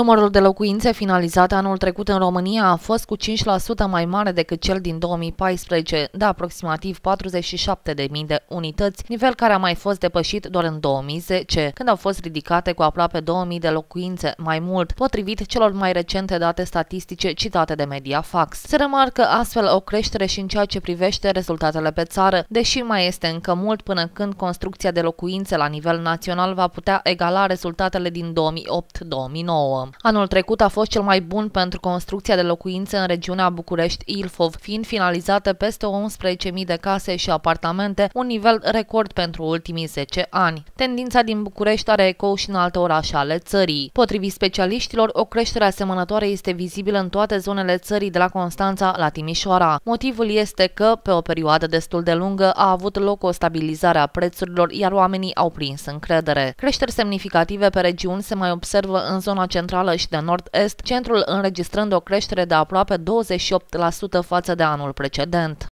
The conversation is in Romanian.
Numărul de locuințe finalizate anul trecut în România a fost cu 5% mai mare decât cel din 2014, de aproximativ 47.000 de unități, nivel care a mai fost depășit doar în 2010, când au fost ridicate cu aproape 2.000 de locuințe mai mult, potrivit celor mai recente date statistice citate de Mediafax. Se remarcă astfel o creștere și în ceea ce privește rezultatele pe țară, deși mai este încă mult până când construcția de locuințe la nivel național va putea egala rezultatele din 2008-2009. Anul trecut a fost cel mai bun pentru construcția de locuințe în regiunea București-Ilfov, fiind finalizate peste 11.000 de case și apartamente, un nivel record pentru ultimii 10 ani. Tendința din București are ecou și în alte orașe ale țării. Potrivit specialiștilor, o creștere asemănătoare este vizibilă în toate zonele țării de la Constanța la Timișoara. Motivul este că, pe o perioadă destul de lungă, a avut loc o stabilizare a prețurilor, iar oamenii au prins încredere. Creșteri semnificative pe regiuni se mai observă în zona centrală centrală și de nord-est, centrul înregistrând o creștere de aproape 28% față de anul precedent.